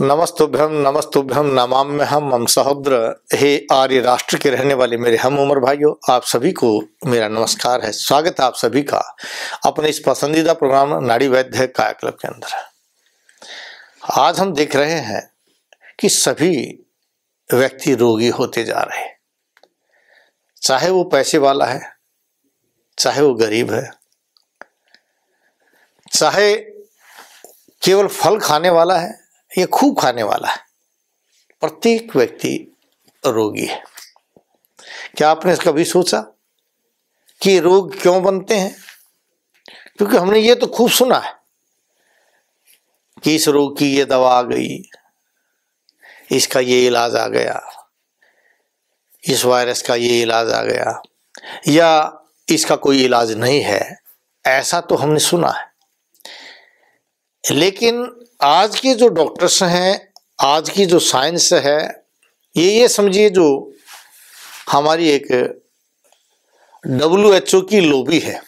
नमस्तुभ्यम नमस्तुभ्यम में हम हम सहोद्र हे आर्य राष्ट्र के रहने वाले मेरे हम उम्र भाइयों आप सभी को मेरा नमस्कार है स्वागत है आप सभी का अपने इस पसंदीदा प्रोग्राम नाड़ी वैद्य क्लब के अंदर आज हम देख रहे हैं कि सभी व्यक्ति रोगी होते जा रहे चाहे वो पैसे वाला है चाहे वो गरीब है चाहे केवल फल खाने वाला है या खूब खाने वाला है प्रत्येक व्यक्ति रोगी है क्या आपने कभी सोचा कि रोग क्यों बनते हैं क्योंकि हमने ये तो खूब सुना है कि इस रोग की ये दवा आ गई इसका ये इलाज आ गया इस वायरस का ये इलाज आ गया या इसका कोई इलाज नहीं है ऐसा तो हमने सुना है लेकिन आज के जो डॉक्टर्स हैं आज की जो साइंस है ये ये समझिए जो हमारी एक डब्ल्यू एच ओ की लोबी है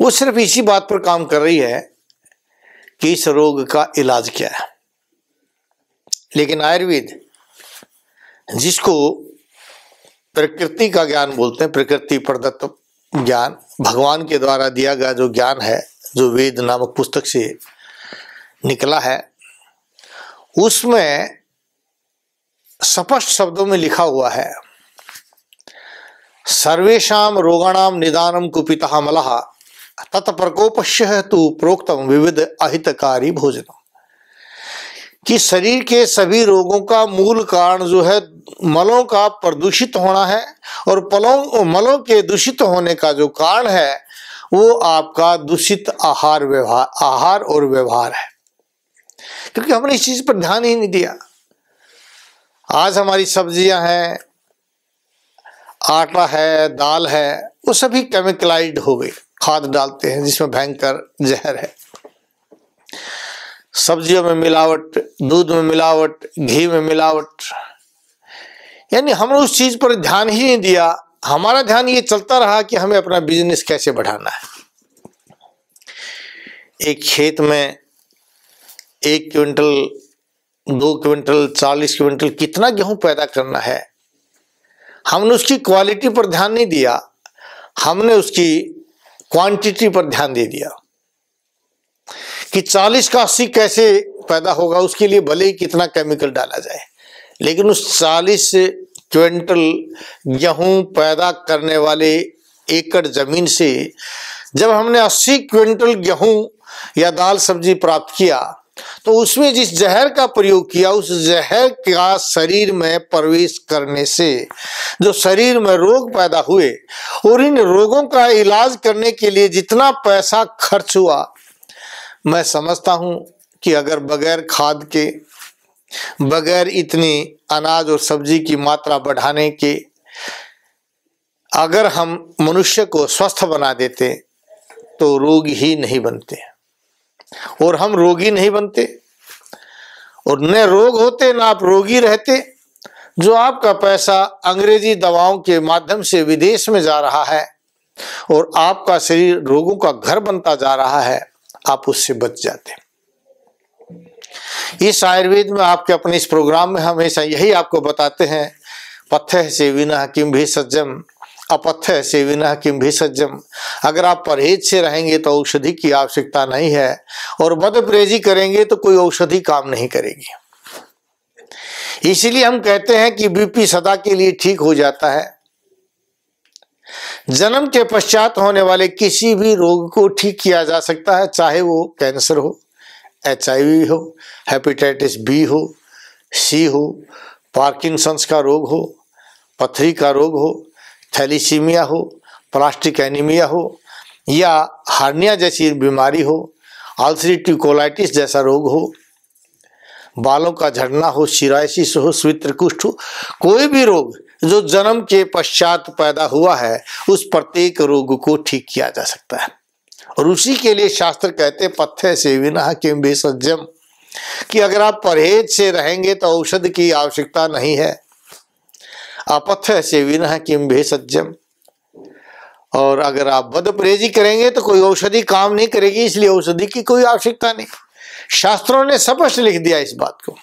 वो सिर्फ इसी बात पर काम कर रही है कि इस रोग का इलाज क्या है लेकिन आयुर्वेद जिसको प्रकृति का ज्ञान बोलते हैं प्रकृति प्रदत्त ज्ञान भगवान के द्वारा दिया गया जो ज्ञान है जो वेद नामक पुस्तक से निकला है उसमें स्पष्ट शब्दों में लिखा हुआ है सर्वेशा रोगाणाम निदानम कुपिता मलहा तत्प्रकोपश्य तु प्रोक्तम विविध अहितकारी भोजन कि शरीर के सभी रोगों का मूल कारण जो है मलों का प्रदूषित होना है और पलों मलों के दूषित होने का जो कारण है वो आपका दूषित आहार व्यवहार आहार और व्यवहार है क्योंकि हमने इस चीज पर ध्यान ही नहीं दिया आज हमारी सब्जियां हैं आटा है दाल है वो सभी केमिकलाइड हो गई खाद डालते हैं जिसमें भयंकर जहर है सब्जियों में मिलावट दूध में मिलावट घी में मिलावट यानी हमने उस चीज पर ध्यान ही नहीं दिया हमारा ध्यान ये चलता रहा कि हमें अपना बिजनेस कैसे बढ़ाना है एक खेत में एक क्विंटल दो क्विंटल चालीस क्विंटल कितना गेहूं पैदा करना है हमने उसकी क्वालिटी पर ध्यान नहीं दिया हमने उसकी क्वांटिटी पर ध्यान दे दिया कि चालीस का अस्सी कैसे पैदा होगा उसके लिए भले ही कितना केमिकल डाला जाए लेकिन उस चालीस क्विंटल गेहूं पैदा करने वाले एकड़ जमीन से जब हमने अस्सी क्विंटल गेहूं या दाल सब्जी प्राप्त किया तो उसमें जिस जहर का प्रयोग किया उस जहर का शरीर में प्रवेश करने से जो शरीर में रोग पैदा हुए और इन रोगों का इलाज करने के लिए जितना पैसा खर्च हुआ मैं समझता हूं कि अगर बगैर खाद के बगैर इतनी अनाज और सब्जी की मात्रा बढ़ाने के अगर हम मनुष्य को स्वस्थ बना देते तो रोग ही नहीं बनते और हम रोगी नहीं बनते और न रोग होते ना आप रोगी रहते जो आपका पैसा अंग्रेजी दवाओं के माध्यम से विदेश में जा रहा है और आपका शरीर रोगों का घर बनता जा रहा है आप उससे बच जाते इस आयुर्वेद में आपके अपने इस प्रोग्राम में हमेशा यही आपको बताते हैं पथ्य से विना किम भी सज्जम अपथ्य से विना किम भी सज्जम अगर आप परहेज से रहेंगे तो औषधि की आवश्यकता नहीं है और बद प्रेजी करेंगे तो कोई औषधि काम नहीं करेगी इसलिए हम कहते हैं कि बीपी सदा के लिए ठीक हो जाता है जन्म के पश्चात होने वाले किसी भी रोग को ठीक किया जा सकता है चाहे वो कैंसर हो एच हो हेपेटाइटिस बी हो सी हो पार्किंसंस का रोग हो पथरी का रोग हो थैलीसीमिया हो प्लास्टिक एनीमिया हो या हार्निया जैसी बीमारी हो आलसरी ट्यूकोलाइटिस जैसा रोग हो बालों का झड़ना हो शिराइसिस हो स्वित्र कुष्ठ हो कोई भी रोग जो जन्म के पश्चात पैदा हुआ है उस प्रत्येक रोग को ठीक किया जा सकता है और उसी के लिए शास्त्र कहते पथ्य से विना के बेसज्जम कि अगर आप परहेज से रहेंगे तो औषध की आवश्यकता नहीं है अपथ्य है किम भे सज्जम और अगर आप बद करेंगे तो कोई औषधि काम नहीं करेगी इसलिए औषधि की कोई आवश्यकता नहीं शास्त्रों ने स्पष्ट लिख दिया इस बात को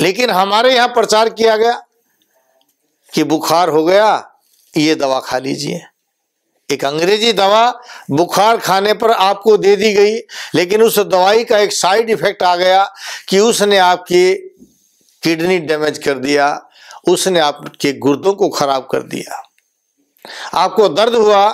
लेकिन हमारे यहां प्रचार किया गया कि बुखार हो गया ये दवा खा लीजिए एक अंग्रेजी दवा बुखार खाने पर आपको दे दी गई लेकिन उस दवाई का एक साइड इफेक्ट आ गया कि उसने आपकी किडनी डैमेज कर दिया उसने आपके गुर्दों को खराब कर दिया आपको दर्द हुआ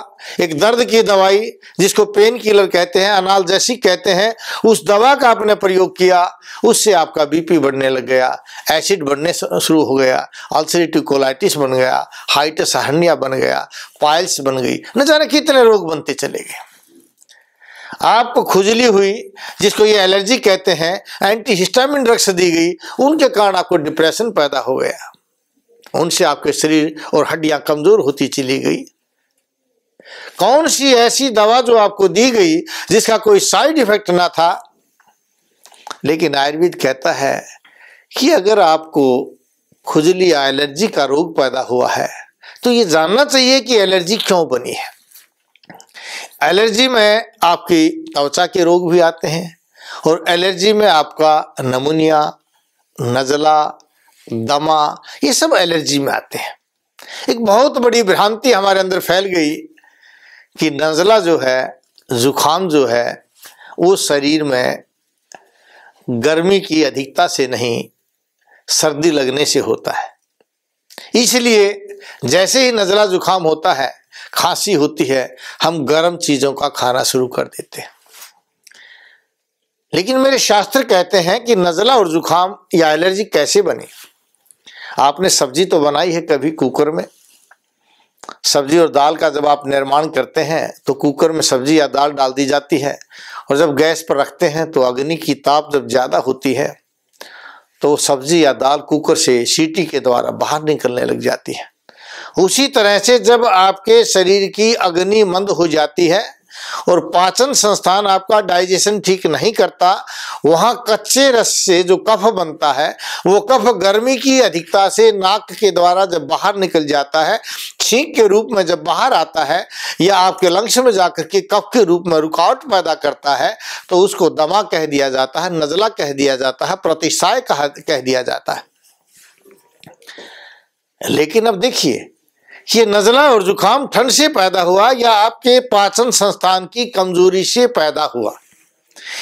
एक दर्द की दवाई जिसको पेन किलर कहते हैं जैसी कहते हैं उस दवा का आपने प्रयोग किया उससे आपका बीपी बढ़ने लग गया एसिड बढ़ने शुरू हो गया अल्सरेटिव कोलाइटिस बन गया हाइट सहनिया बन गया पाइल्स बन गई न जाने कितने रोग बनते चले गए आप खुजली हुई जिसको ये एलर्जी कहते हैं एंटी हिस्टामिन ड्रग्स दी गई उनके कारण आपको डिप्रेशन पैदा हो गया उनसे आपके शरीर और हड्डियां कमजोर होती चली गई कौन सी ऐसी दवा जो आपको दी गई जिसका कोई साइड इफेक्ट ना था लेकिन आयुर्वेद कहता है कि अगर आपको खुजली या एलर्जी का रोग पैदा हुआ है तो ये जानना चाहिए कि एलर्जी क्यों बनी है एलर्जी में आपकी त्वचा के रोग भी आते हैं और एलर्जी में आपका नमूनिया नजला दमा ये सब एलर्जी में आते हैं एक बहुत बड़ी भ्रांति हमारे अंदर फैल गई कि नज़ला जो है ज़ुकाम जो है वो शरीर में गर्मी की अधिकता से नहीं सर्दी लगने से होता है इसलिए जैसे ही नज़ला ज़ुकाम होता है खांसी होती है हम गर्म चीज़ों का खाना शुरू कर देते हैं लेकिन मेरे शास्त्र कहते हैं कि नज़ला और ज़ुकाम या एलर्जी कैसे बने आपने सब्जी तो बनाई है कभी कुकर में सब्जी और दाल का जब आप निर्माण करते हैं तो कुकर में सब्जी या दाल डाल दी जाती है और जब गैस पर रखते हैं तो अग्नि की ताप जब ज़्यादा होती है तो सब्जी या दाल कुकर से सीटी के द्वारा बाहर निकलने लग जाती है उसी तरह से जब आपके शरीर की अग्नि मंद हो जाती है और पाचन संस्थान आपका डाइजेशन ठीक नहीं करता वहां कच्चे रस से जो कफ बनता है वो कफ गर्मी की अधिकता से नाक के द्वारा जब बाहर निकल जाता है छींक के रूप में जब बाहर आता है या आपके लंग्स में जाकर के कफ के रूप में रुकावट पैदा करता है तो उसको दमा कह दिया जाता है नजला कह दिया जाता है प्रतिशाय कह दिया जाता है लेकिन अब देखिए ये नज़ला और ज़ुकाम ठंड से पैदा हुआ या आपके पाचन संस्थान की कमज़ोरी से पैदा हुआ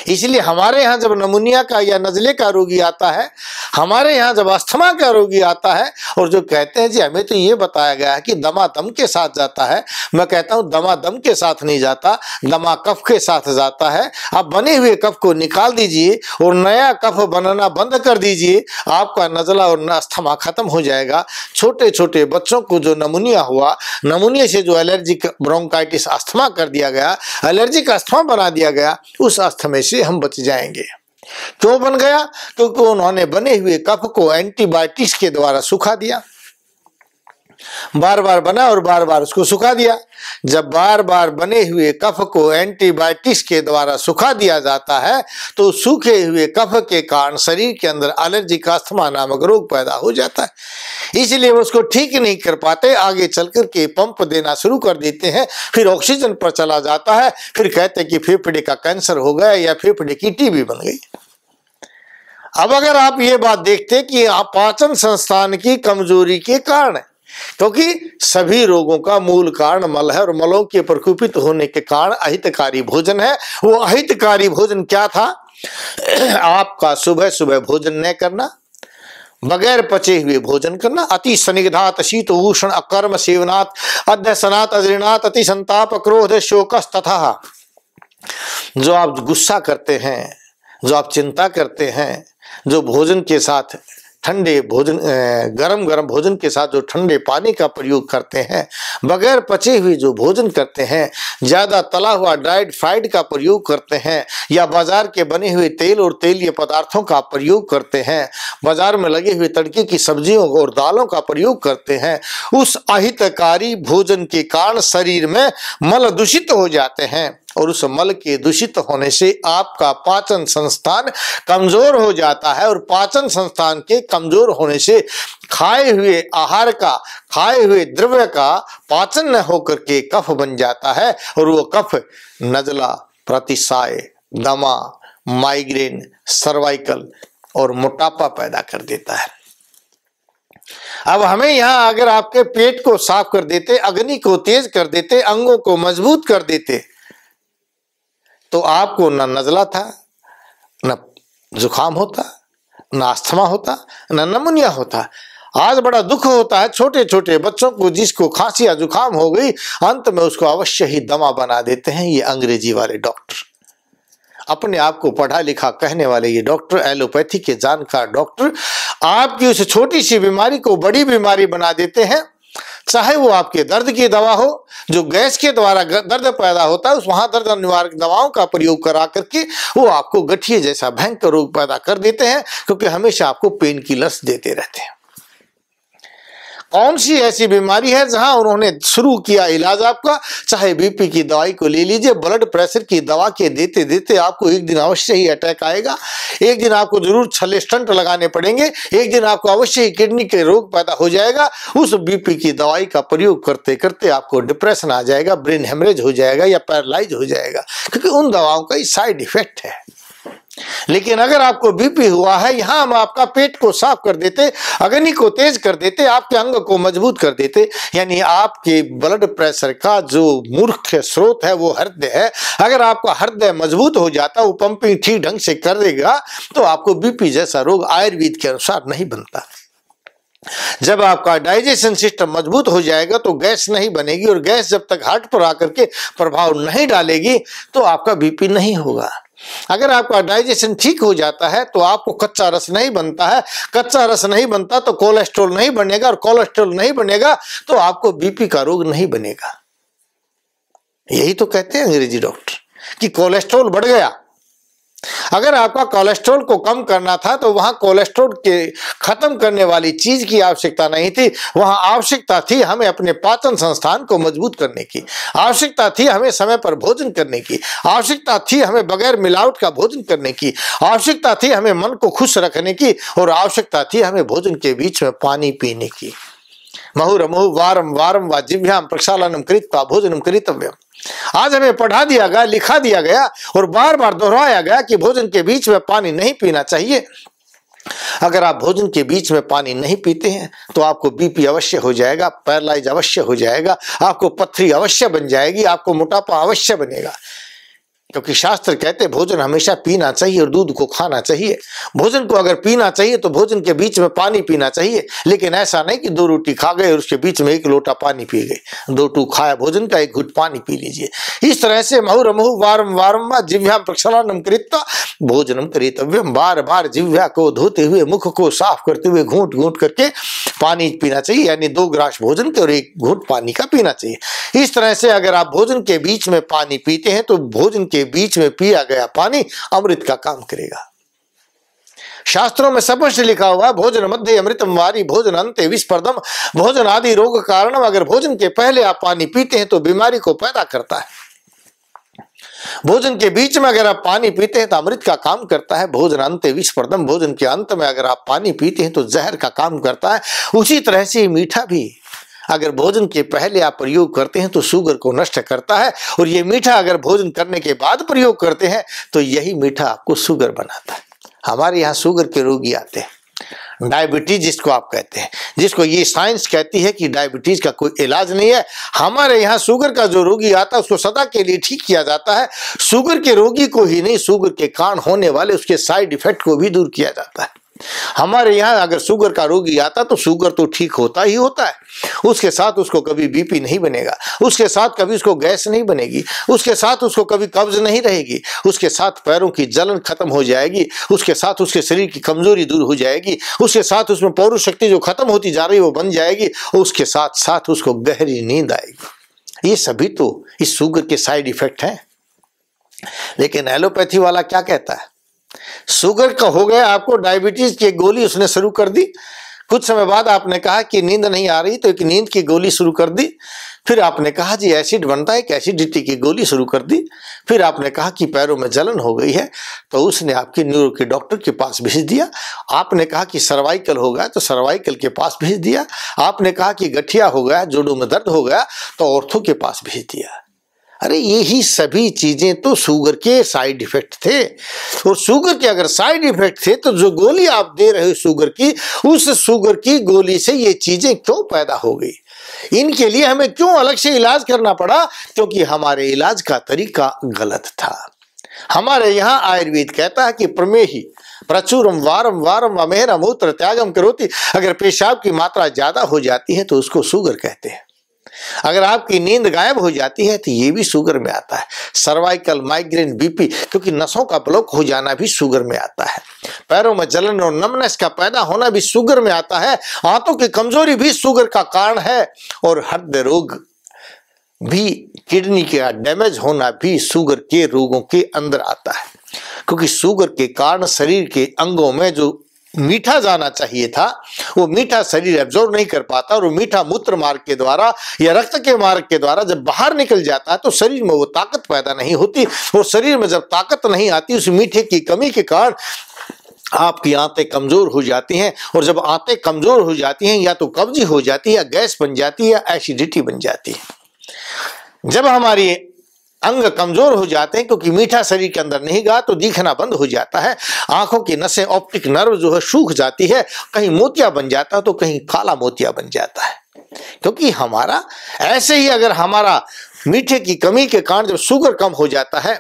इसलिए हमारे यहाँ जब नमूनिया का या नज़ले का रोगी आता है हमारे यहाँ जब अस्थमा का रोगी आता है और जो कहते हैं जी हमें तो ये बताया गया है कि दमा दम के साथ जाता है मैं कहता हूँ दमा दम के साथ नहीं जाता दमा कफ के साथ जाता है आप बने हुए कफ को निकाल दीजिए और नया कफ बनाना बंद कर दीजिए आपका नज़ला और अस्थमा ख़त्म हो जाएगा छोटे छोटे बच्चों को जो नमूनिया हुआ नमूनिया से जो एलर्जिक ब्रोंकाइटिस अस्थमा कर दिया गया एलर्जिक अस्थमा बना दिया गया उस अस्थमा में से हम बच जाएंगे क्यों बन गया क्योंकि तो उन्होंने बने हुए कफ को एंटीबायोटिक्स के द्वारा सुखा दिया बार बार बना और बार बार उसको सुखा दिया जब बार बार बने हुए कफ को एंटीबायोटिक्स के द्वारा सुखा दिया जाता है तो सूखे हुए कफ के कारण शरीर के अंदर एलर्जी का अस्थमा नामक रोग पैदा हो जाता है इसलिए उसको ठीक नहीं कर पाते आगे चल करके के पंप देना शुरू कर देते हैं फिर ऑक्सीजन पर चला जाता है फिर कहते हैं कि फेफड़े का कैंसर हो गया या फेफड़े की टीबी बन गई अब अगर आप ये बात देखते कि आप पाचन संस्थान की कमजोरी के कारण है क्योंकि सभी रोगों का मूल कारण मल है और मलों के प्रकोपित होने के कारण अहितकारी भोजन है वो अहितकारी भोजन क्या था आपका सुबह सुबह भोजन न करना बगैर पचे हुए भोजन करना अति सनिग्धात शीत भूषण अकर्म सेवनात् अध्यसनात् अजृणात् अति संताप क्रोध शोकस तथा जो आप गुस्सा करते हैं जो आप चिंता करते हैं जो भोजन के साथ ठंडे भोजन गरम गरम भोजन के साथ जो ठंडे पानी का प्रयोग करते हैं बगैर पचे हुए जो भोजन करते हैं ज़्यादा तला हुआ ड्राइड फ्राइड का प्रयोग करते हैं या बाजार के बने हुए तेल और तेलीय पदार्थों का प्रयोग करते हैं बाजार में लगे हुए तड़के की सब्जियों और दालों का प्रयोग करते हैं उस अहितकारी भोजन के कारण शरीर में मल दूषित हो जाते हैं और उस मल के दूषित होने से आपका पाचन संस्थान कमजोर हो जाता है और पाचन संस्थान के कमजोर होने से खाए हुए आहार का खाए हुए द्रव्य का पाचन न होकर के कफ बन जाता है और वो कफ नजला प्रतिसाय दमा माइग्रेन सर्वाइकल और मोटापा पैदा कर देता है अब हमें यहां अगर आपके पेट को साफ कर देते अग्नि को तेज कर देते अंगों को मजबूत कर देते तो आपको ना नज़ला था न जुखाम होता ना अस्थमा होता ना नमूनिया होता आज बड़ा दुख होता है छोटे छोटे बच्चों को जिसको खांसी या जुकाम हो गई अंत में उसको अवश्य ही दमा बना देते हैं ये अंग्रेजी वाले डॉक्टर अपने आप को पढ़ा लिखा कहने वाले ये डॉक्टर एलोपैथी के जानकार डॉक्टर आपकी उस छोटी सी बीमारी को बड़ी बीमारी बना देते हैं चाहे वो आपके दर्द की दवा हो जो गैस के द्वारा दर्द पैदा होता है उस वहां दर्द निवारक दवाओं का प्रयोग करा करके वो आपको गठिए जैसा भयंकर रोग पैदा कर देते हैं क्योंकि हमेशा आपको पेन किलर्स देते रहते हैं कौन सी ऐसी बीमारी है जहां उन्होंने शुरू किया इलाज आपका चाहे बीपी की दवाई को ले लीजिए ब्लड प्रेशर की दवा के देते देते आपको एक दिन अवश्य ही अटैक आएगा एक दिन आपको जरूर छले स्टंट लगाने पड़ेंगे एक दिन आपको अवश्य ही किडनी के रोग पैदा हो जाएगा उस बीपी की दवाई का प्रयोग करते करते आपको डिप्रेशन आ जाएगा ब्रेन हेमरेज हो जाएगा या पैरालाइज हो जाएगा क्योंकि उन दवाओं का ही साइड इफेक्ट है लेकिन अगर आपको बीपी हुआ है यहां हम आपका पेट को साफ कर देते अग्नि को तेज कर देते आपके अंग को मजबूत कर देते यानी आपके ब्लड प्रेशर का जो मूर्ख स्रोत है वो हृदय है अगर आपका हृदय मजबूत हो जाता वो पंपिंग ठीक ढंग से कर देगा तो आपको बीपी जैसा रोग आयुर्वेद के अनुसार नहीं बनता जब आपका डाइजेशन सिस्टम मजबूत हो जाएगा तो गैस नहीं बनेगी और गैस जब तक हार्ट पर आकर के प्रभाव नहीं डालेगी तो आपका बीपी नहीं होगा अगर आपका डाइजेशन ठीक हो जाता है तो आपको कच्चा रस नहीं बनता है कच्चा रस नहीं बनता तो कोलेस्ट्रोल नहीं बनेगा और कोलेस्ट्रोल नहीं बनेगा तो आपको बीपी का रोग नहीं बनेगा यही तो कहते हैं अंग्रेजी डॉक्टर कि कोलेस्ट्रोल बढ़ गया अगर आपका कोलेस्ट्रॉल को कम करना था तो वहां कोलेस्ट्रॉल के खत्म करने वाली चीज की आवश्यकता नहीं थी वहां आवश्यकता थी हमें अपने पाचन संस्थान को मजबूत करने की आवश्यकता थी हमें समय पर भोजन करने की आवश्यकता थी हमें बगैर मिलावट का भोजन करने की आवश्यकता थी हमें मन को खुश रखने की और आवश्यकता थी हमें भोजन के बीच में पानी पीने की महु वारम वारम व जिव्याम प्रक्षालनम कृत्वा भोजनम कृतव्यम आज हमें पढ़ा दिया गया लिखा दिया गया और बार बार दोहराया गया कि भोजन के बीच में पानी नहीं पीना चाहिए अगर आप भोजन के बीच में पानी नहीं पीते हैं तो आपको बीपी अवश्य हो जाएगा पैरालाइज अवश्य हो जाएगा आपको पथरी अवश्य बन जाएगी आपको मोटापा अवश्य बनेगा क्योंकि शास्त्र कहते भोजन हमेशा पीना चाहिए और दूध को खाना चाहिए भोजन को अगर पीना चाहिए तो भोजन के बीच में पानी पीना चाहिए लेकिन ऐसा नहीं कि दो रोटी खा गए और उसके बीच में एक लोटा पानी पी गए दो टू खाया भोजन का एक घुट पानी पी लीजिए इस तरह से महु वारम वारम जिव्या प्रक्षालनम कृत्ता भोजनम करितव्यम बार बार जिव्या को धोते हुए मुख को साफ करते हुए घूट घूट करके पानी पीना चाहिए यानी दो ग्रास भोजन के और एक घूट पानी का पीना चाहिए इस तरह से अगर आप भोजन के बीच में पानी पीते हैं तो भोजन के बीच में पिया गया पानी अमृत का काम करेगा शास्त्रों में स्पष्ट लिखा हुआ है भोजन मध्य अमृत वारी भोजन अंत विस्पर्दम भोजन आदि रोग कारण अगर भोजन के पहले आप पानी पीते हैं तो बीमारी को पैदा करता है भोजन के बीच में अगर आप पानी पीते हैं तो अमृत का काम करता है भोजन अंत विस्पर्दम भोजन के अंत में अगर आप पानी पीते हैं तो जहर का काम करता है उसी तरह से मीठा भी अगर भोजन के पहले आप प्रयोग करते हैं तो शुगर को नष्ट करता है और ये मीठा अगर भोजन करने के बाद प्रयोग करते हैं तो यही मीठा आपको शुगर बनाता है हमारे यहाँ शुगर के रोगी आते हैं डायबिटीज जिसको आप कहते हैं जिसको ये साइंस कहती है कि डायबिटीज का कोई इलाज नहीं है हमारे यहाँ शुगर का जो रोगी आता है उसको सदा के लिए ठीक किया जाता है शुगर के रोगी को ही नहीं शुगर के कारण होने वाले उसके साइड इफेक्ट को भी दूर किया जाता है हमारे यहाँ अगर शुगर का रोगी आता तो शुगर तो ठीक होता ही होता है उसके साथ उसको कभी बीपी नहीं बनेगा उसके साथ कभी उसको गैस नहीं बनेगी उसके साथ उसको कभी कब्ज नहीं रहेगी उसके साथ पैरों की जलन खत्म हो जाएगी उसके साथ उसके शरीर की कमजोरी दूर हो जाएगी उसके साथ उसमें पौरुष शक्ति जो खत्म होती जा रही है वो बन जाएगी और उसके साथ साथ उसको गहरी नींद आएगी ये सभी तो इस शुगर के साइड इफेक्ट हैं लेकिन एलोपैथी वाला क्या कहता है शुगर का हो गया आपको डायबिटीज की गोली उसने शुरू कर दी कुछ समय बाद आपने कहा कि नींद नहीं आ रही तो एक नींद की गोली शुरू कर दी फिर आपने कहा जी एसिड बनता है एक एसिडिटी की गोली शुरू कर दी फिर आपने कहा कि पैरों में जलन हो गई है तो उसने आपके न्यूरो के डॉक्टर के पास भेज दिया आपने कहा कि सर्वाइकल हो गया तो सर्वाइकल के पास भेज दिया आपने कहा कि गठिया हो गया जोड़ों में दर्द हो गया तो औरतों के पास भेज दिया अरे यही सभी चीज़ें तो शुगर के साइड इफेक्ट थे और शुगर के अगर साइड इफेक्ट थे तो जो गोली आप दे रहे हो शुगर की उस शुगर की गोली से ये चीज़ें क्यों तो पैदा हो गई इनके लिए हमें क्यों अलग से इलाज करना पड़ा क्योंकि हमारे इलाज का तरीका गलत था हमारे यहाँ आयुर्वेद कहता है कि प्रमेही प्रचुरम वारम वारम अमेहरम मूत्र त्यागम करोती अगर पेशाब की मात्रा ज़्यादा हो जाती है तो उसको शुगर कहते हैं अगर आपकी नींद गायब हो जाती है तो ये भी शुगर में आता है सर्वाइकल माइग्रेन बीपी क्योंकि नसों का ब्लॉक हो जाना भी शुगर में आता है पैरों में जलन और नमनेस का पैदा होना भी शुगर में आता है आंतों की कमजोरी भी शुगर का कारण है और हृदय रोग भी किडनी का डैमेज होना भी शुगर के रोगों के अंदर आता है क्योंकि शुगर के कारण शरीर के अंगों में जो मीठा जाना चाहिए था वो मीठा शरीर एब्जॉर्व नहीं कर पाता और वो मीठा मूत्र मार्ग के द्वारा या रक्त के मार्ग के द्वारा जब बाहर निकल जाता है तो शरीर में वो ताकत पैदा नहीं होती और शरीर में जब ताकत नहीं आती उस मीठे की कमी के कारण आपकी आंतें कमज़ोर हो जाती हैं और जब आंतें कमज़ोर हो जाती हैं या तो कब्जी हो जाती है या गैस बन जाती है या एसिडिटी बन जाती है जब हमारी अंग कमजोर हो जाते हैं क्योंकि मीठा शरीर के अंदर नहीं गया तो दिखना बंद हो जाता है आंखों की नसें ऑप्टिक नर्व जो है सूख जाती है कहीं मोतिया बन जाता है तो कहीं काला मोतिया बन जाता है क्योंकि हमारा ऐसे ही अगर हमारा मीठे की कमी के कारण जब शुगर कम हो जाता है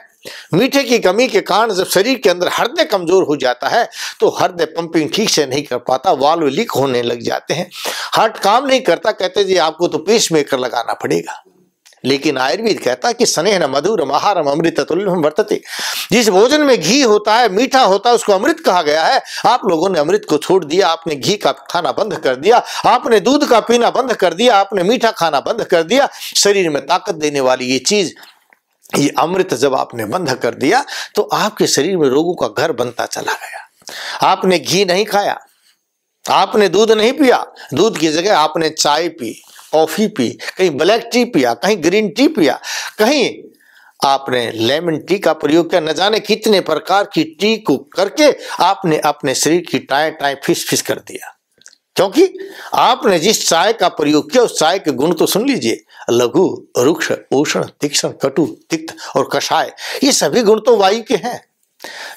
मीठे की कमी के कारण जब शरीर के अंदर हृदय कमजोर हो जाता है तो हृदय पंपिंग ठीक से नहीं कर पाता वाल्व लीक होने लग जाते हैं हार्ट काम नहीं करता कहते जी आपको तो पेस मेकर लगाना पड़ेगा लेकिन आयुर्वेद कहता है कि स्नेह मधुर महारम अमृत तुल्य वर्तते जिस भोजन में घी होता है मीठा होता है उसको अमृत कहा गया है आप लोगों ने अमृत को छोड़ दिया आपने घी का खाना बंद कर दिया आपने दूध का पीना बंद कर दिया आपने मीठा खाना बंद कर दिया शरीर में ताकत देने वाली ये चीज़ ये अमृत जब आपने बंद कर दिया तो आपके शरीर में रोगों का घर बनता चला गया आपने घी नहीं खाया आपने दूध नहीं पिया दूध की जगह आपने चाय पी कॉफ़ी पी कहीं ब्लैक टी पिया कहीं ग्रीन टी पिया कहीं आपने लेमन टी का प्रयोग किया न जाने कितने प्रकार की टी को करके आपने अपने शरीर की टाए टाए फिस फिस कर दिया क्योंकि आपने जिस चाय का प्रयोग किया उस चाय के गुण तो सुन लीजिए लघु रुक्ष उष्ण तीक्षण कटु तिक्त और कषाय ये सभी गुण तो वायु के हैं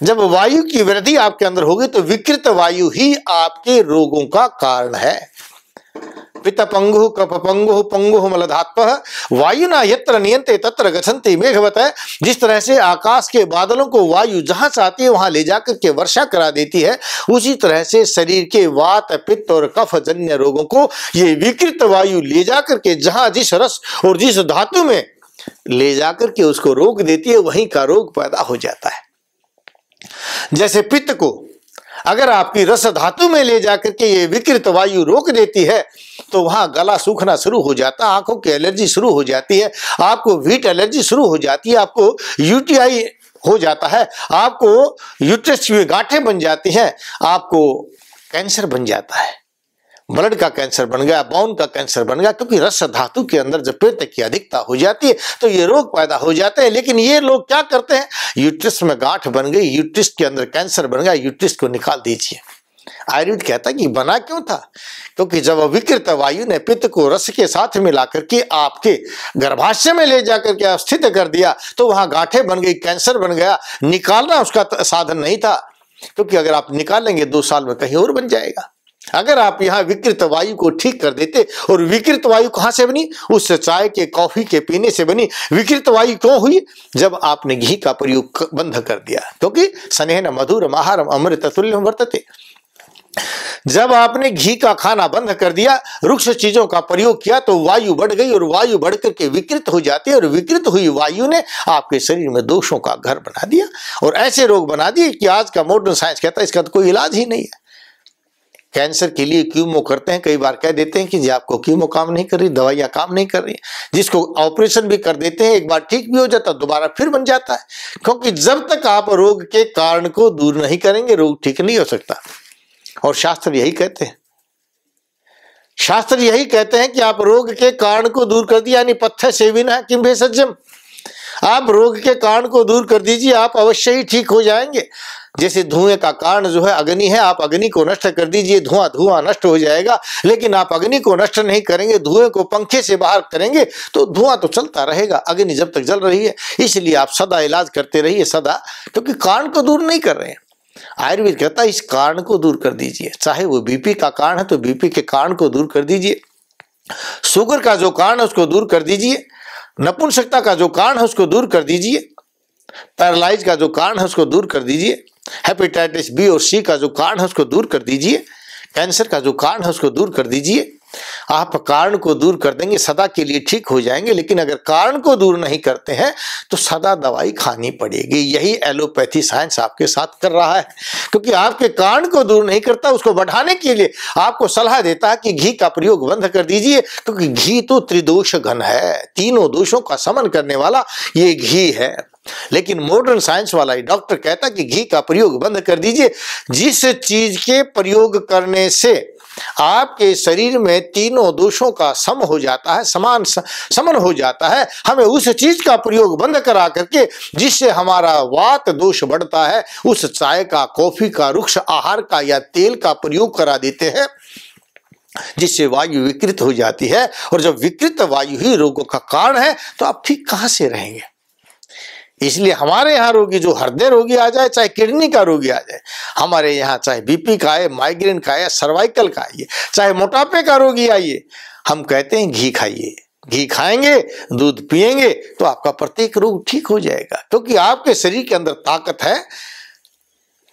जब वायु की वृद्धि आपके अंदर होगी तो विकृत वायु ही आपके रोगों का कारण है पित पंगु कप पंगु पंगु मलधात्व वायुना यत्र नियंत्र तत्र गसंती मेघवत है जिस तरह से आकाश के बादलों को वायु जहां चाहती है वहां ले जाकर के वर्षा करा देती है उसी तरह से शरीर के वात पित्त और कफ जन्य रोगों को ये विकृत वायु ले जाकर के जहां जिस रस और जिस धातु में ले जाकर के उसको रोक देती है वहीं का रोग पैदा हो जाता है जैसे पित्त को अगर आपकी रस धातु में ले जाकर के ये विकृत वायु रोक देती है तो वहां गला सूखना शुरू हो जाता है आंखों की एलर्जी शुरू हो जाती है आपको वीट एलर्जी शुरू हो जाती है आपको यूटीआई हो जाता है आपको यूट्रस में गांठें बन जाती हैं आपको कैंसर बन जाता है ब्लड का कैंसर बन गया बोन का कैंसर बन गया क्योंकि रस धातु के अंदर जब पेट की अधिकता हो जाती है तो ये रोग पैदा हो जाते हैं लेकिन ये लोग क्या करते हैं यूट्रिस में गांठ बन गई यूट्रिस के अंदर कैंसर बन गया यूट्रिस को निकाल दीजिए आयुर्वेद कहता है कि बना क्यों था क्योंकि जब विकृत वायु ने पित्त को रस के साथ मिलाकर के आपके गर्भाशय में ले जाकर के अवस्थित कर दिया तो वहां गांठे बन गई कैंसर बन गया निकालना उसका साधन नहीं था क्योंकि अगर आप निकालेंगे दो साल में कहीं और बन जाएगा अगर आप यहाँ विकृत वायु को ठीक कर देते और विकृत वायु कहां से बनी उस चाय के कॉफी के पीने से बनी विकृत वायु क्यों हुई जब आपने घी का प्रयोग बंद कर दिया क्योंकि स्नेह मधुर महारम अमृत तुल्य वर्तते जब आपने घी का खाना बंद कर दिया रुक्ष चीजों का प्रयोग किया तो वायु बढ़ गई और वायु बढ़ करके विकृत हो जाती है और विकृत हुई वायु ने आपके शरीर में दोषों का घर बना दिया और ऐसे रोग बना दिए कि आज का मॉडर्न साइंस कहता है इसका तो कोई इलाज ही नहीं है कैंसर के लिए क्यूमो करते हैं कई बार कह देते हैं कि जी आपको क्यूमो काम नहीं कर रही दवाइयाँ काम नहीं कर रही जिसको ऑपरेशन भी कर देते हैं एक बार ठीक भी हो जाता है दोबारा फिर बन जाता है क्योंकि जब तक आप रोग के कारण को दूर नहीं करेंगे रोग ठीक नहीं हो सकता और शास्त्र यही कहते हैं शास्त्र यही कहते हैं कि आप रोग के कारण को दूर कर दिया यानी पत्थर से सेविना किम भे सज्जम आप रोग के कारण को दूर कर दीजिए आप अवश्य ही ठीक हो जाएंगे जैसे धुएं का कारण जो है अग्नि है आप अग्नि को नष्ट कर दीजिए धुआं धुआं नष्ट हो जाएगा लेकिन आप अग्नि को नष्ट नहीं करेंगे धुएं को पंखे से बाहर करेंगे तो धुआं तो चलता रहेगा अग्नि जब तक जल रही है इसलिए आप सदा इलाज करते रहिए सदा क्योंकि कारण को दूर नहीं कर रहे हैं आयुर्वेद कहता है इस कारण को दूर कर दीजिए चाहे वो बीपी का कारण है तो बीपी के कारण को दूर कर दीजिए शुगर का जो कारण है उसको दूर कर दीजिए नपुंसकता का जो कारण है उसको दूर कर दीजिए पैरालाइज का जो कारण है उसको दूर कर दीजिए हेपेटाइटिस बी और सी का जो कारण है उसको दूर कर दीजिए कैंसर का जो कारण है उसको दूर कर दीजिए आप कारण को दूर कर देंगे सदा के लिए ठीक हो जाएंगे लेकिन अगर कारण को दूर नहीं करते हैं तो सदा दवाई खानी पड़ेगी यही एलोपैथी साइंस आपके साथ कर रहा है क्योंकि आपके कारण को दूर नहीं करता उसको बढ़ाने के लिए आपको सलाह देता है कि घी का प्रयोग बंद कर दीजिए क्योंकि घी तो त्रिदोष घन है तीनों दोषों का समन करने वाला ये घी है लेकिन मॉडर्न साइंस वाला ही डॉक्टर कहता कि घी का प्रयोग बंद कर दीजिए जिस चीज के प्रयोग करने से आपके शरीर में तीनों दोषों का सम हो जाता है समान समन हो जाता है हमें उस चीज का प्रयोग बंद करा करके जिससे हमारा वात दोष बढ़ता है उस चाय का कॉफी का वृक्ष आहार का या तेल का प्रयोग करा देते हैं जिससे वायु विकृत हो जाती है और जब विकृत वायु ही रोगों का कारण है तो आप ठीक कहां से रहेंगे इसलिए हमारे यहाँ रोगी जो हृदय रोगी आ जाए चाहे किडनी का रोगी आ जाए हमारे यहाँ चाहे बीपी का आए माइग्रेन का आए सर्वाइकल का आइए चाहे मोटापे का रोगी आइए हम कहते हैं घी खाइए घी खाएंगे दूध पिएंगे तो आपका प्रत्येक रोग ठीक हो जाएगा क्योंकि तो आपके शरीर के अंदर ताकत है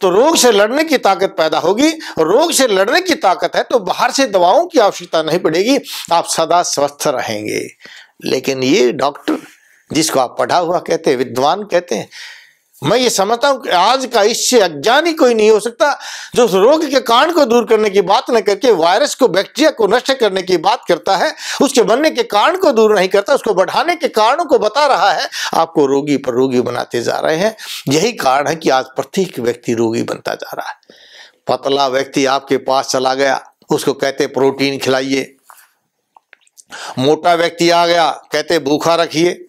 तो रोग से लड़ने की ताकत पैदा होगी रोग से लड़ने की ताकत है तो बाहर से दवाओं की आवश्यकता नहीं पड़ेगी आप सदा स्वस्थ रहेंगे लेकिन ये डॉक्टर जिसको आप पढ़ा हुआ कहते हैं विद्वान कहते हैं मैं ये समझता हूं कि आज का इससे अज्ञानी कोई नहीं हो सकता जो रोग के कारण को दूर करने की बात न करके वायरस को बैक्टीरिया को नष्ट करने की बात करता है उसके बनने के कारण को दूर नहीं करता उसको बढ़ाने के कारणों को बता रहा है आपको रोगी पर रोगी बनाते जा रहे हैं यही कारण है कि आज प्रत्येक व्यक्ति रोगी बनता जा रहा है पतला व्यक्ति आपके पास चला गया उसको कहते प्रोटीन खिलाइए मोटा व्यक्ति आ गया कहते भूखा रखिए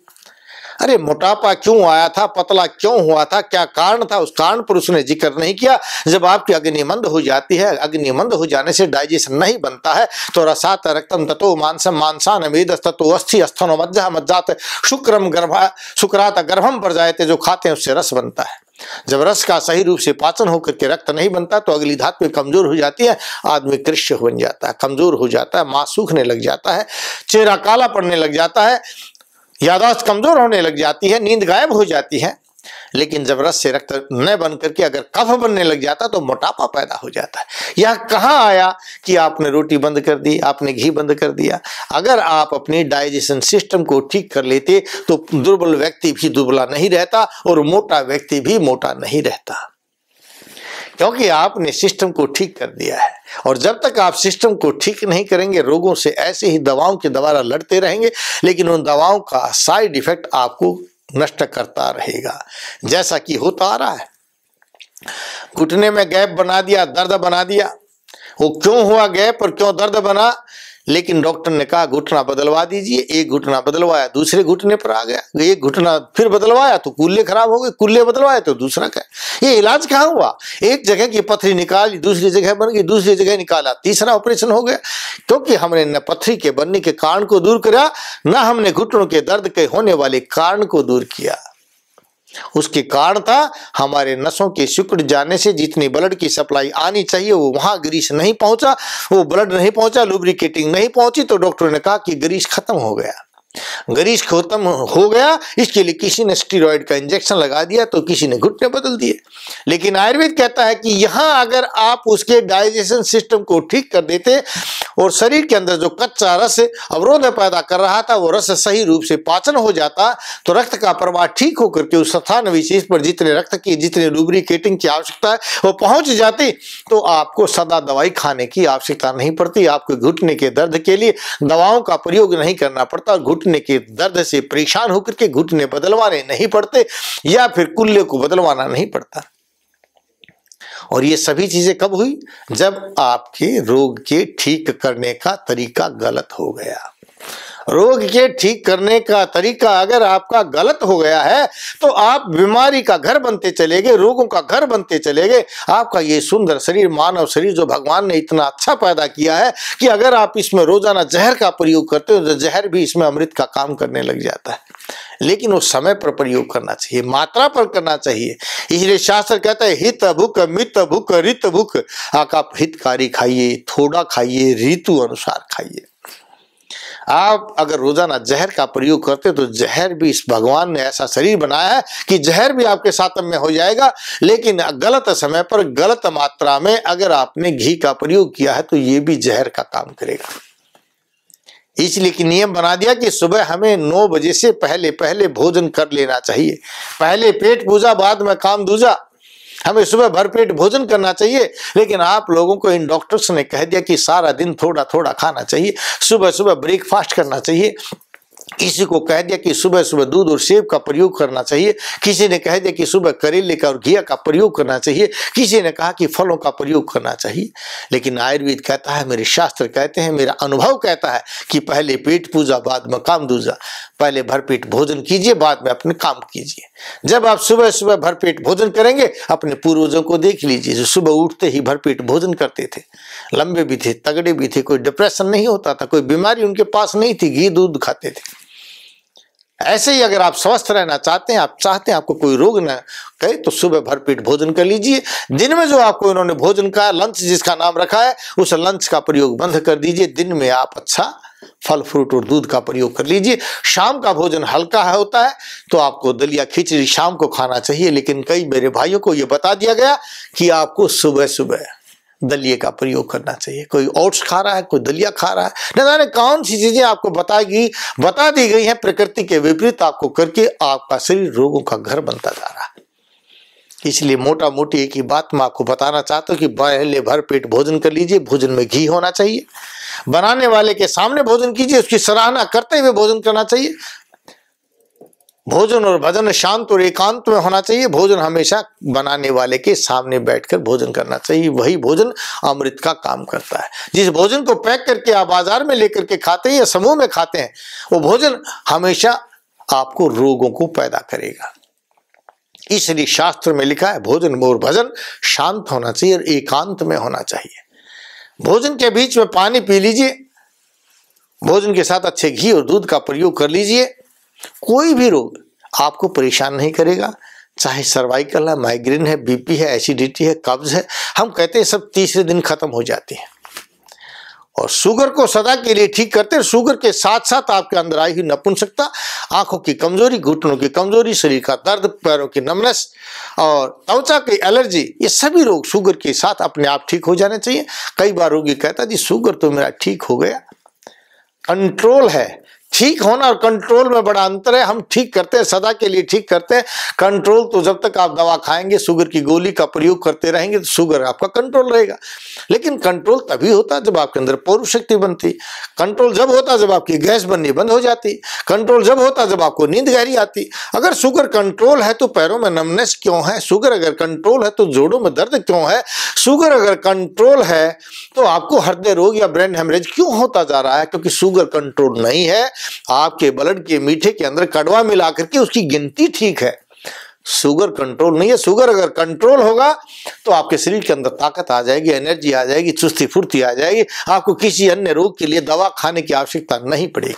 अरे मोटापा क्यों आया था पतला क्यों हुआ था क्या कारण था उस कारण पर उसने जिक्र नहीं किया जब आपकी अग्निमंद हो जाती है अग्निमंद हो जाने से डाइजेशन नहीं बनता है तो रसात रक्तम तत्व मांसम मानसान अमेद तत्व अस्थि स्थनो मज्जा मज्जात शुक्रम गर्भा शुक्रात गर्भम पर जाए जो खाते हैं उससे रस बनता है जब रस का सही रूप से पाचन होकर के रक्त नहीं बनता तो अगली धात में कमजोर हो जाती है आदमी कृष्य बन जाता है कमजोर हो जाता है मांस सूखने लग जाता है चेहरा काला पड़ने लग जाता है यादाश्त कमजोर होने लग जाती है नींद गायब हो जाती है लेकिन जब रस से रक्त न बन करके अगर कफ बनने लग जाता तो मोटापा पैदा हो जाता है यह कहाँ आया कि आपने रोटी बंद कर दी आपने घी बंद कर दिया अगर आप अपने डाइजेशन सिस्टम को ठीक कर लेते तो दुर्बल व्यक्ति भी दुबला नहीं रहता और मोटा व्यक्ति भी मोटा नहीं रहता क्योंकि आपने सिस्टम को ठीक कर दिया है और जब तक आप सिस्टम को ठीक नहीं करेंगे रोगों से ऐसे ही दवाओं के द्वारा लड़ते रहेंगे लेकिन उन दवाओं का साइड इफेक्ट आपको नष्ट करता रहेगा जैसा कि होता आ रहा है घुटने में गैप बना दिया दर्द बना दिया वो क्यों हुआ गैप और क्यों दर्द बना लेकिन डॉक्टर ने कहा घुटना बदलवा दीजिए एक घुटना बदलवाया दूसरे घुटने पर आ गया एक घुटना फिर बदलवाया तो कुल्ले खराब हो गए कुल्ले बदलवाए तो दूसरा क्या ये इलाज कहाँ हुआ एक जगह की पथरी निकाली दूसरी जगह बन गई दूसरी जगह निकाला तीसरा ऑपरेशन हो गया क्योंकि हमने न पथरी के बनने के कारण को दूर करा न हमने घुटनों के दर्द के होने वाले कारण को दूर किया उसके कारण था हमारे नसों के सिकुड़ जाने से जितनी ब्लड की सप्लाई आनी चाहिए वो वहां ग्रीस नहीं पहुंचा वो ब्लड नहीं पहुंचा लुब्रिकेटिंग नहीं पहुंची तो डॉक्टर ने कहा कि ग्रीस खत्म हो गया गरीज खत्म हो गया इसके लिए किसी ने स्टीरोड का इंजेक्शन लगा दिया तो किसी ने घुटने बदल दिए लेकिन आयुर्वेद कहता है कि यहां अगर आप उसके डाइजेशन सिस्टम को ठीक कर देते और शरीर के अंदर जो कच्चा रस अवरोध पैदा कर रहा था वो रस सही रूप से पाचन हो जाता तो रक्त का प्रवाह ठीक होकर के उस स्थान विशेष पर जितने रक्त की जितने लुब्रिकेटिंग की आवश्यकता है वो पहुंच जाती तो आपको सदा दवाई खाने की आवश्यकता नहीं पड़ती आपको घुटने के दर्द के लिए दवाओं का प्रयोग नहीं करना पड़ता घुटने घुटने के दर्द से परेशान होकर के घुटने बदलवाने नहीं पड़ते या फिर कुल्ले को बदलवाना नहीं पड़ता और ये सभी चीजें कब हुई जब आपके रोग के ठीक करने का तरीका गलत हो गया रोग के ठीक करने का तरीका अगर आपका गलत हो गया है तो आप बीमारी का घर बनते चले गए रोगों का घर बनते चले गए आपका ये सुंदर शरीर मानव शरीर जो भगवान ने इतना अच्छा पैदा किया है कि अगर आप इसमें रोजाना जहर का प्रयोग करते हो तो जहर भी इसमें अमृत का काम करने लग जाता है लेकिन वो समय पर प्रयोग करना चाहिए मात्रा पर करना चाहिए इसलिए शास्त्र कहता है हित भुक मित भुक रित भुक आप हितकारी खाइए थोड़ा खाइए ऋतु अनुसार खाइए आप अगर रोजाना जहर का प्रयोग करते तो जहर भी इस भगवान ने ऐसा शरीर बनाया है कि जहर भी आपके साथ में हो जाएगा लेकिन गलत समय पर गलत मात्रा में अगर आपने घी का प्रयोग किया है तो ये भी जहर का काम करेगा इसलिए कि नियम बना दिया कि सुबह हमें नौ बजे से पहले पहले भोजन कर लेना चाहिए पहले पेट पूजा बाद में काम दूजा हमें सुबह भरपेट भोजन करना चाहिए लेकिन आप लोगों को इन डॉक्टर्स ने कह दिया कि सारा दिन थोड़ा थोड़ा खाना चाहिए सुबह सुबह ब्रेकफास्ट करना चाहिए किसी को कह दिया कि सुबह सुबह दूध और सेब का प्रयोग करना चाहिए किसी ने कह दिया कि सुबह करेले का और घिया का प्रयोग करना चाहिए किसी ने कहा कि फलों का प्रयोग करना चाहिए लेकिन आयुर्वेद कहता है मेरे शास्त्र कहते हैं मेरा अनुभव कहता है कि पहले पेट पूजा बाद में काम दूजा पहले भरपेट भोजन कीजिए बाद में अपने काम कीजिए जब आप सुबह सुबह भरपेट भोजन करेंगे अपने पूर्वजों को देख लीजिए जो सुबह उठते ही भरपेट भोजन करते थे लंबे भी थे तगड़े भी थे कोई डिप्रेशन नहीं होता था कोई बीमारी उनके पास नहीं थी घी दूध खाते थे ऐसे ही अगर आप स्वस्थ रहना चाहते हैं आप चाहते हैं आपको कोई रोग ना कहे तो सुबह भरपेट भोजन कर लीजिए दिन में जो आपको इन्होंने भोजन का लंच जिसका नाम रखा है उस लंच का प्रयोग बंद कर दीजिए दिन में आप अच्छा फल फ्रूट और दूध का प्रयोग कर लीजिए शाम का भोजन हल्का है होता है तो आपको दलिया खिचड़ी शाम को खाना चाहिए लेकिन कई मेरे भाइयों को यह बता दिया गया कि आपको सुबह सुबह दलिए का प्रयोग करना चाहिए कोई ओट्स खा रहा है कोई दलिया खा रहा है न जाने कौन सी चीजें आपको बताएगी बता दी गई है प्रकृति के विपरीत आपको करके आपका शरीर रोगों का घर बनता जा रहा है इसलिए मोटा मोटी एक ही बात मैं आपको बताना चाहता हूँ कि पहले भर पेट भोजन कर लीजिए भोजन में घी होना चाहिए बनाने वाले के सामने भोजन कीजिए उसकी सराहना करते हुए भोजन करना चाहिए भोजन और भजन शांत और एकांत में होना चाहिए भोजन हमेशा बनाने वाले के सामने बैठकर भोजन करना चाहिए वही भोजन अमृत का काम करता है जिस भोजन को पैक करके आप बाजार में लेकर के खाते हैं या समूह में खाते हैं वो भोजन हमेशा आपको रोगों को पैदा करेगा इसलिए शास्त्र में लिखा है भोजन और भजन शांत होना चाहिए और एकांत में होना चाहिए भोजन के बीच में पानी पी लीजिए भोजन के साथ अच्छे घी और दूध का प्रयोग कर लीजिए कोई भी रोग आपको परेशान नहीं करेगा चाहे सर्वाइकल है माइग्रेन है बीपी है एसिडिटी है कब्ज है हम कहते हैं सब तीसरे दिन खत्म हो जाते हैं और शुगर को सदा के लिए ठीक करते हैं शुगर के साथ साथ आपके अंदर आई हुई नपुंसकता आंखों की कमजोरी घुटनों की कमजोरी शरीर का दर्द पैरों की नमनस और त्वचा की एलर्जी ये सभी रोग शुगर के साथ अपने आप ठीक हो जाने चाहिए कई बार रोगी कहता जी शुगर तो मेरा ठीक हो गया कंट्रोल है ठीक होना और कंट्रोल में बड़ा अंतर है हम ठीक करते हैं सदा के लिए ठीक करते हैं कंट्रोल तो जब तक आप दवा खाएंगे शुगर की गोली का प्रयोग करते रहेंगे तो शुगर आपका कंट्रोल रहेगा लेकिन कंट्रोल तभी होता जब आपके अंदर पौर शक्ति बनती कंट्रोल जब होता जब आपकी गैस बननी बंद हो जाती कंट्रोल जब होता जब आपको नींद गहरी आती अगर शुगर कंट्रोल है तो पैरों में नमनेस क्यों है शुगर अगर कंट्रोल है तो जोड़ों में दर्द क्यों है शुगर अगर कंट्रोल है तो आपको हृदय रोग या ब्रेन हेमरेज क्यों होता जा रहा है क्योंकि शुगर कंट्रोल नहीं है आपके ब्लड के मीठे के अंदर कड़वा मिला करके उसकी गिनती ठीक है शुगर कंट्रोल नहीं है शुगर अगर कंट्रोल होगा तो आपके शरीर के अंदर ताकत आ जाएगी एनर्जी आ जाएगी चुस्ती फुर्ती आ जाएगी आपको किसी अन्य रोग के लिए दवा खाने की आवश्यकता नहीं पड़ेगी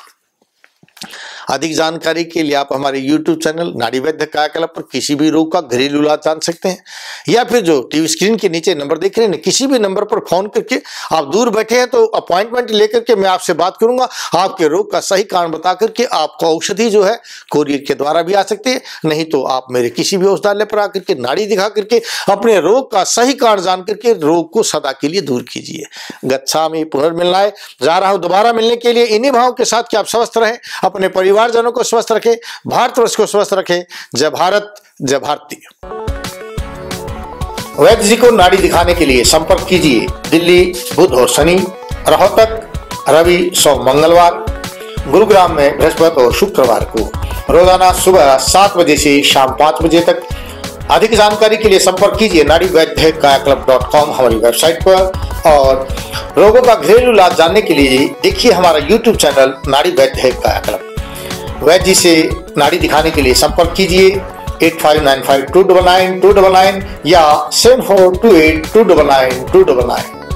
अधिक जानकारी के लिए आप हमारे यूट्यूब चैनल नाड़ी वैद्य कायाकल्प पर किसी भी रोग का घरेलू इलाज जान सकते हैं या फिर जो टीवी स्क्रीन के नीचे नंबर देख रहे हैं किसी भी नंबर पर फोन करके आप दूर बैठे हैं तो अपॉइंटमेंट लेकर के मैं आपसे बात करूंगा आपके रोग का सही कारण बता करके आपको औषधि जो है कोरियर के द्वारा भी आ सकती है नहीं तो आप मेरे किसी भी औषधालय पर आकर के नाड़ी दिखा करके अपने रोग का सही कारण जान करके रोग को सदा के लिए दूर कीजिए गच्छा में है जा रहा हूं दोबारा मिलने के लिए इन्हीं भाव के साथ कि आप स्वस्थ रहें अपने परिवार परिवारजनों को स्वस्थ रखे भारतवर्ष को स्वस्थ रखे जय भारत जय भारती वैद्य जी को नाड़ी दिखाने के लिए संपर्क कीजिए दिल्ली बुध और शनि रोहतक रवि सौ मंगलवार गुरुग्राम में बृहस्पति और शुक्रवार को रोजाना सुबह सात बजे से शाम पाँच बजे तक अधिक जानकारी के लिए संपर्क कीजिए Nadi Vaidya Kaya club dot com हमारी वेबसाइट पर और रोगों का घरेलू इलाज जानने के लिए देखिए हमारा यूट्यूब चैनल नाड़ी वैद्य काया क्लब वैद्य जी से नाड़ी दिखाने के लिए संपर्क कीजिए eight five nine five two double nine two double nine या seven four two eight two double nine two double nine